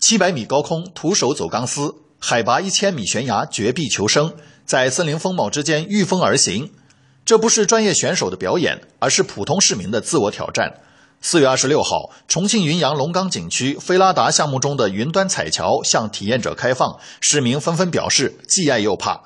七百米高空徒手走钢丝，海拔一千米悬崖绝壁求生，在森林风貌之间御风而行，这不是专业选手的表演，而是普通市民的自我挑战。四月二十六号，重庆云阳龙岗景区菲拉达项目中的云端彩桥向体验者开放，市民纷纷表示既爱又怕。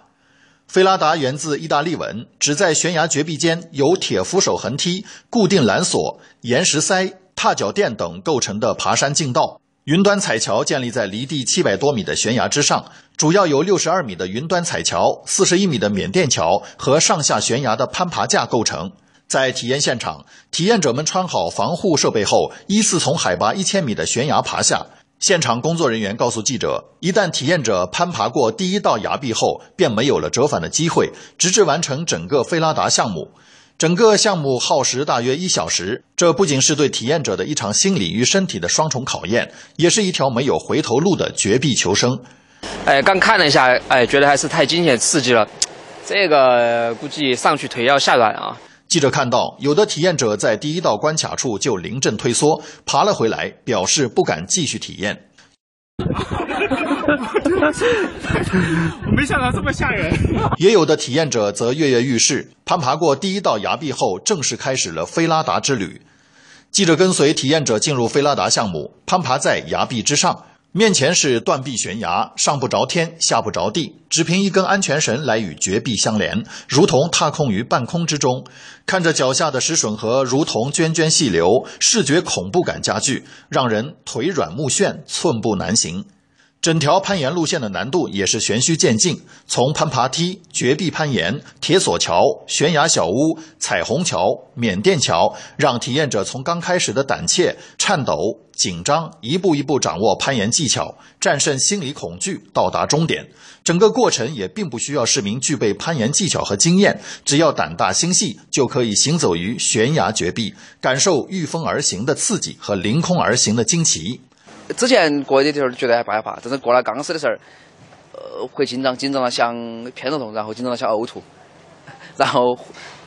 菲拉达源自意大利文，只在悬崖绝壁间由铁扶手横梯、固定缆索、岩石塞、踏脚垫等构成的爬山径道。云端彩桥建立在离地七百多米的悬崖之上，主要由六十二米的云端彩桥、四十一米的缅甸桥和上下悬崖的攀爬架构成。在体验现场，体验者们穿好防护设备后，依次从海拔一千米的悬崖爬下。现场工作人员告诉记者，一旦体验者攀爬过第一道崖壁后，便没有了折返的机会，直至完成整个菲拉达项目。整个项目耗时大约一小时，这不仅是对体验者的一场心理与身体的双重考验，也是一条没有回头路的绝壁求生。哎，刚看了一下，哎，觉得还是太惊险刺激了，这个估计上去腿要吓软啊。记者看到，有的体验者在第一道关卡处就临阵退缩，爬了回来，表示不敢继续体验。我没想到这么吓人。也有的体验者则跃跃欲试，攀爬过第一道崖壁后，正式开始了菲拉达之旅。记者跟随体验者进入菲拉达项目，攀爬在崖壁之上，面前是断壁悬崖，上不着天，下不着地，只凭一根安全绳来与绝壁相连，如同踏空于半空之中。看着脚下的石笋河，如同涓涓细流，视觉恐怖感加剧，让人腿软目眩，寸步难行。整条攀岩路线的难度也是循序渐进，从攀爬梯、绝壁攀岩、铁索桥、悬崖小屋、彩虹桥、缅甸桥，让体验者从刚开始的胆怯、颤抖、紧张，一步一步掌握攀岩技巧，战胜心理恐惧，到达终点。整个过程也并不需要市民具备攀岩技巧和经验，只要胆大心细，就可以行走于悬崖绝壁，感受御风而行的刺激和凌空而行的惊奇。之前过的地候觉得还不怕，但是过了钢丝的时候，会紧张，紧张到想偏头痛，然后紧张到想呕吐。然后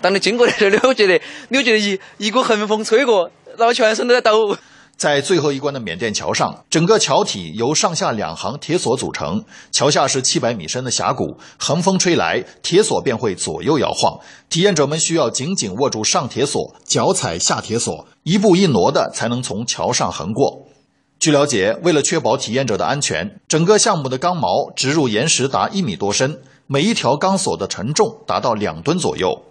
当你经过的时候，你觉得，你觉得一一股横风吹过，然后全身都在抖。在最后一关的缅甸桥上，整个桥体由上下两行铁索组成，桥下是七百米深的峡谷，横风吹来，铁索便会左右摇晃。体验者们需要紧紧握住上铁索，脚踩下铁索，一步一挪的才能从桥上横过。据了解，为了确保体验者的安全，整个项目的钢锚植入岩石达一米多深，每一条钢索的承重达到两吨左右。